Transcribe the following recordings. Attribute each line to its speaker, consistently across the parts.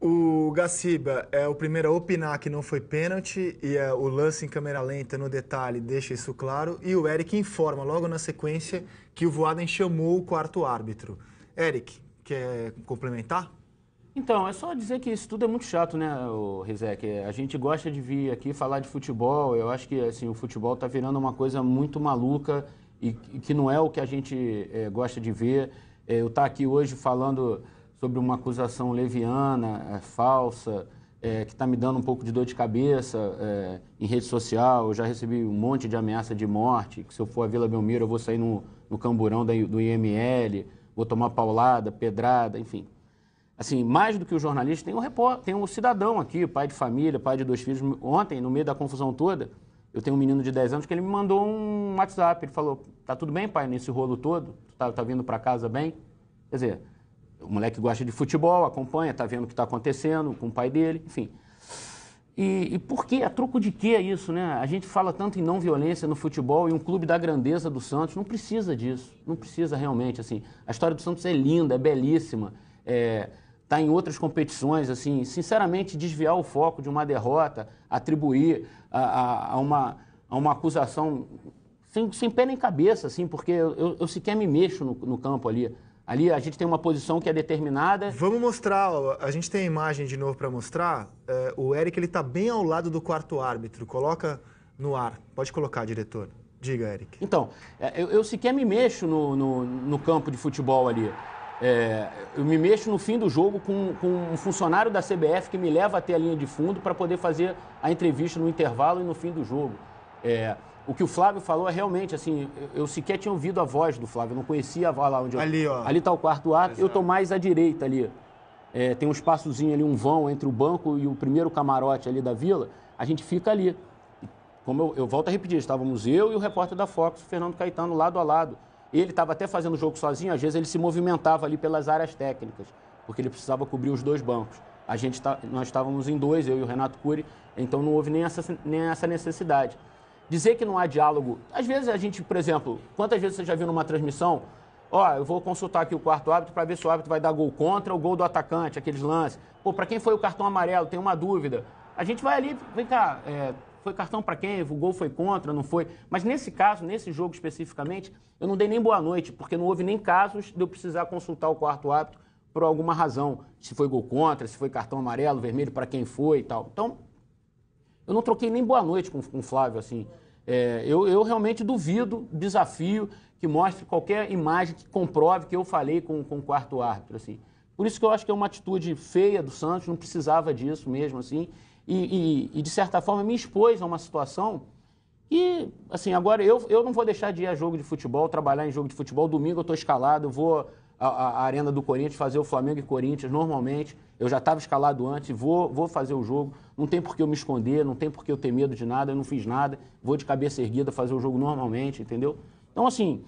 Speaker 1: O Gaciba é o primeiro a opinar que não foi pênalti e é o lance em câmera lenta no detalhe deixa isso claro. E o Eric informa logo na sequência que o Voaden chamou o quarto árbitro. Eric, quer complementar? Então,
Speaker 2: é só dizer que isso tudo é muito chato, né, Rizek? É, a gente gosta de vir aqui falar de futebol. Eu acho que assim, o futebol está virando uma coisa muito maluca e que não é o que a gente é, gosta de ver. É, eu estar tá aqui hoje falando sobre uma acusação leviana, é, falsa, é, que está me dando um pouco de dor de cabeça é, em rede social. Eu já recebi um monte de ameaça de morte, que se eu for à Vila Belmiro eu vou sair no, no camburão da, do IML, vou tomar paulada, pedrada, enfim. Assim, mais do que o jornalista, tem um, repórter, tem um cidadão aqui, pai de família, pai de dois filhos. Ontem, no meio da confusão toda, eu tenho um menino de 10 anos que ele me mandou um WhatsApp. Ele falou, tá tudo bem, pai, nesse rolo todo? Tu tá, tá vindo para casa bem? Quer dizer, o moleque gosta de futebol, acompanha, tá vendo o que está acontecendo com o pai dele, enfim. E, e por que? A troco de quê é isso, né? A gente fala tanto em não violência no futebol e um clube da grandeza do Santos não precisa disso. Não precisa realmente, assim. A história do Santos é linda, é belíssima. É, tá em outras competições, assim. Sinceramente, desviar o foco de uma derrota, atribuir a, a, a uma, a uma acusação sem, sem pé nem cabeça, assim, porque eu, eu, eu sequer me mexo no, no campo ali. Ali a gente tem uma posição que é determinada. Vamos mostrar, a
Speaker 1: gente tem a imagem de novo para mostrar. É, o Eric ele está bem ao lado do quarto árbitro. Coloca no ar. Pode colocar, diretor. Diga, Eric. Então, é, eu, eu sequer me mexo no,
Speaker 2: no, no, campo de futebol ali. É, eu me mexo no fim do jogo com, com um funcionário da CBF que me leva até a linha de fundo para poder fazer a entrevista no intervalo e no fim do jogo. É, o que o Flávio falou é realmente assim, eu, sequer tinha ouvido a voz do Flávio, eu não conhecia a voz lá onde eu... Ali, ó. Ali tá o quarto ato, Exato. eu tô mais à direita ali. É, tem um espaçozinho ali, um vão entre o banco e o primeiro camarote ali da vila, a gente fica ali. Como eu, eu volto a repetir, estávamos eu e o repórter da Fox, o Fernando Caetano, lado a lado. Ele estava até fazendo o jogo sozinho, às vezes ele se movimentava ali pelas áreas técnicas, porque ele precisava cobrir os dois bancos. A gente tá, nós estávamos em dois, eu e o Renato Cury, então não houve nem essa, nem essa necessidade. Dizer que não há diálogo. Às vezes a gente, por exemplo, quantas vezes você já viu numa transmissão? Ó, eu vou consultar aqui o quarto árbitro para ver se o árbitro vai dar gol contra ou gol do atacante, aqueles lances. Pô, para quem foi o cartão amarelo? Tem uma dúvida. A gente vai ali, vem cá, é, foi cartão para quem? O gol foi contra, não foi? Mas nesse caso, nesse jogo especificamente, eu não dei nem boa noite, porque não houve nem casos de eu precisar consultar o quarto árbitro por alguma razão, se foi gol contra, se foi cartão amarelo, vermelho para quem foi e tal. Então, eu não troquei nem boa noite com, com o Flávio, assim. É, eu, eu realmente duvido, desafio, que mostre qualquer imagem que comprove que eu falei com, com o quarto árbitro, assim. Por isso que eu acho que é uma atitude feia do Santos, não precisava disso mesmo, assim. E, e, e de certa forma, me expôs a uma situação E assim, agora eu, eu não vou deixar de ir a jogo de futebol, trabalhar em jogo de futebol. Domingo eu estou escalado, eu vou a, a, arena do Corinthians, fazer o Flamengo e Corinthians normalmente. Eu já estava escalado antes, vou, vou fazer o jogo. Não tem por que eu me esconder, não tem por que eu ter medo de nada, eu não fiz nada. Vou de cabeça erguida fazer o jogo normalmente, entendeu? Então, assim,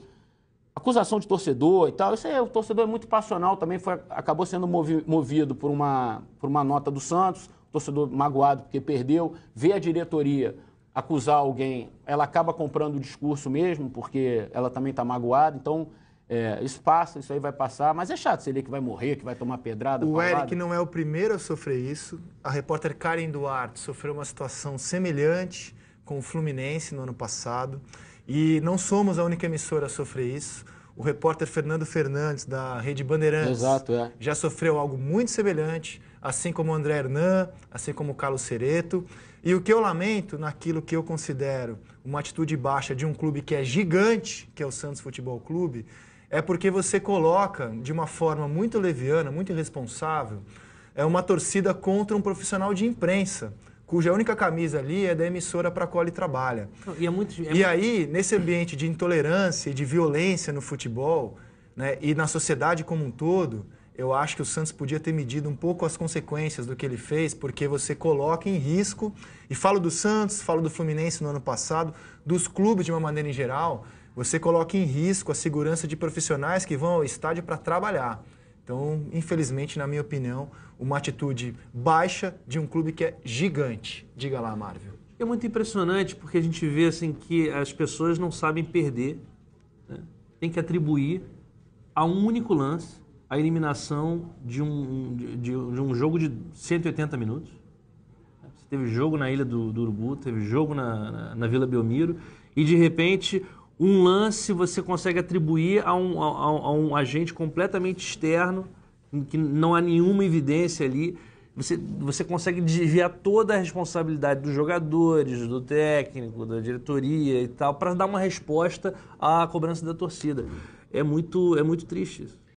Speaker 2: acusação de torcedor e tal, isso aí, o torcedor é muito passional também, foi, acabou sendo movi, movido por uma, por uma nota do Santos, torcedor magoado porque perdeu, vê a diretoria acusar alguém, ela acaba comprando o discurso mesmo, porque ela também está magoada, então é, isso passa, isso aí vai passar, mas é chato você ler que vai morrer, que vai tomar pedrada. O paulada. Eric
Speaker 1: não é o primeiro a sofrer isso. A repórter Karen Duarte sofreu uma situação semelhante com o Fluminense no ano passado. E não somos a única emissora a sofrer isso. O repórter Fernando Fernandes, da Rede Bandeirantes, Exato, é. já sofreu algo muito semelhante, assim como o André Hernan, assim como o Carlos Sereto. E o que eu lamento naquilo que eu considero uma atitude baixa de um clube que é gigante, que é o Santos Futebol Clube, é porque você coloca de uma forma muito leviana, muito irresponsável, é uma torcida contra um profissional de imprensa, cuja única camisa ali é da emissora para a qual ele trabalha. E, é muito, é e muito... aí, nesse ambiente de intolerância e de violência no futebol, né, e na sociedade como um todo, eu acho que o Santos podia ter medido um pouco as consequências do que ele fez, porque você coloca em risco, e falo do Santos, falo do Fluminense no ano passado, dos clubes de uma maneira em geral, você coloca em risco a segurança de profissionais que vão ao estádio para trabalhar. Então, infelizmente, na minha opinião, uma atitude baixa de um clube que é gigante. Diga lá, Marvel.
Speaker 2: É muito impressionante porque a gente vê assim que as pessoas não sabem perder, né? tem que atribuir a um único lance a eliminação de um, de, de um jogo de 180 minutos. Você teve jogo na Ilha do, do Urubu, teve jogo na, na, na Vila Belmiro, e de repente um lance você consegue atribuir a um, a, a um agente completamente externo, que não há nenhuma evidência ali. Você, você consegue desviar toda a responsabilidade dos jogadores, do técnico, da diretoria e tal, para dar uma resposta à cobrança da torcida. É muito, é muito triste isso.